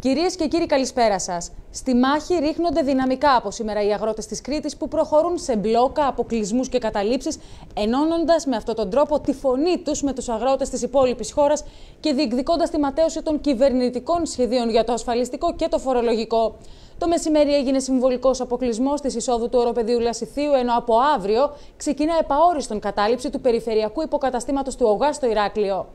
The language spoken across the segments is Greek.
Κυρίες και κύριοι, καλησπέρα σας. Στη μάχη ρίχνονται δυναμικά από σήμερα οι αγρότες της Κρήτης που προχωρούν σε μπλόκα, αποκλεισμούς και καταλήψεις, ενώνοντας με αυτόν τον τρόπο τη φωνή τους με τους αγρότες της υπόλοιπης χώρας και διεκδικώντας τη ματέωση των κυβερνητικών σχεδίων για το ασφαλιστικό και το φορολογικό. Το μεσημέρι έγινε συμβολικός αποκλεισμός της εισόδου του οροπεδίου Λασιθίου, ενώ από αύριο ξεκινά επαόριστον κατάληψη του περιφερειακού υποκαταστήματος του ΟΓΑ στο Ηράκλειο.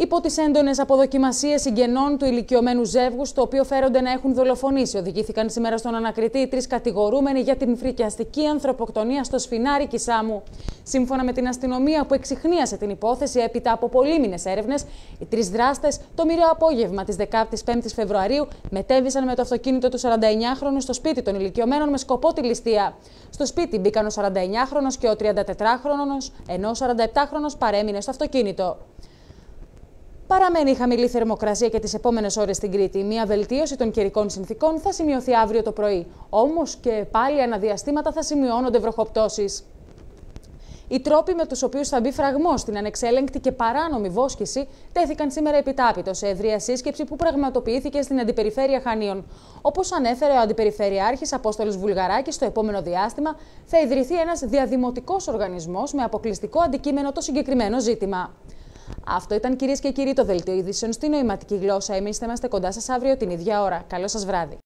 Υπό τις έντονες αποδοκιμασίες συγγενών του ηλικιωμένου ζεύγου, το οποίο φέρονται να έχουν δολοφονήσει, οδηγήθηκαν σήμερα στον ανακριτή τρεις κατηγορούμενοι για την φρικιαστική ανθρωποκτονία στο Σφινάρι Κισάμου. Σύμφωνα με την αστυνομία που εξηχνίασε την υπόθεση έπειτα από πολύμινες έρευνες, οι τρεις δράστες το μοιραίο απόγευμα της 15η Φεβρουαρίου μετέβησαν με το αυτοκίνητο του 49χρονου στο σπίτι των ηλικιωμένων με σκοπό τη ληστεία. Στο σπίτι μπήκαν ο 49χρονο και ο 34χρονο, ενώ ο 47χρονο παρέμεινε στο αυτοκίνητο. Παραμένει η χαμηλή θερμοκρασία και τις επόμενες ώρες στην Κρήτη. Μια βελτίωση των καιρικών συνθήκων θα σημειωθεί αύριο το πρωί. Όμως και πάλι αναδιαστήματα θα σημειώνονται βροχοπτώσεις. Οι τρόποι με τους οποίους θα μπει φραγμό στην ανεξέλεγκτη και παράνομη βόσκηση τέθηκαν σήμερα επιτάπητος σε ευρεία σύσκεψη που πραγματοποιήθηκε στην Αντιπεριφέρεια Χανίων. Όπως ανέφερε ο Αντιπεριφερειάρχης Απόστολος Βουλγαράκης, στο επόμενο διάστημα θα ιδρυθεί ένας διαδημοτικός οργανισμός με αποκλειστικό αντικείμενο το συγκεκριμένο ζήτημα. Αυτό ήταν κυρίες και κύριοι το δελτίο ειδήσεων στην νοηματική γλώσσα. Εμείς θα είμαστε κοντά σας αύριο την ίδια ώρα. Καλό σας βράδυ.